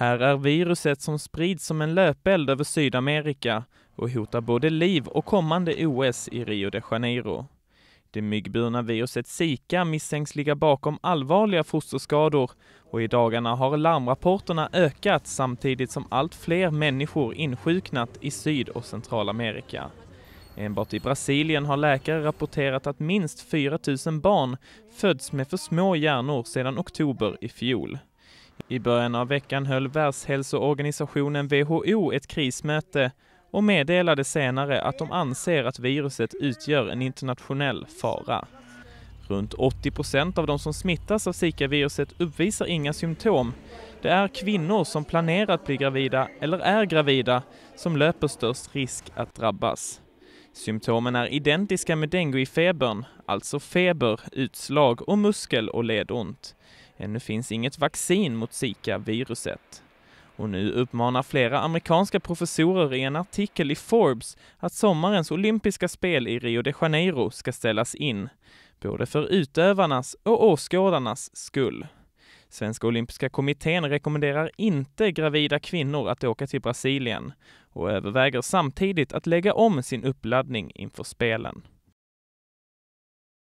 Här är viruset som sprids som en löpeld över Sydamerika och hotar både liv och kommande OS i Rio de Janeiro. Det myggburna viruset Zika misstänks ligga bakom allvarliga fosterskador och i dagarna har larmrapporterna ökat samtidigt som allt fler människor insjuknat i Syd och Centralamerika. Enbart i Brasilien har läkare rapporterat att minst 4 000 barn föds med för små hjärnor sedan oktober i fjol. I början av veckan höll Världshälsoorganisationen WHO ett krismöte och meddelade senare att de anser att viruset utgör en internationell fara. Runt 80 procent av de som smittas av Zika-viruset uppvisar inga symptom. Det är kvinnor som planerar att bli gravida eller är gravida som löper störst risk att drabbas. Symptomen är identiska med denguefebern, alltså feber, utslag och muskel och ledont. Ännu finns inget vaccin mot Zika-viruset. Och nu uppmanar flera amerikanska professorer i en artikel i Forbes att sommarens olympiska spel i Rio de Janeiro ska ställas in, både för utövarnas och åskådarnas skull. Svenska olympiska kommittén rekommenderar inte gravida kvinnor att åka till Brasilien och överväger samtidigt att lägga om sin uppladdning inför spelen.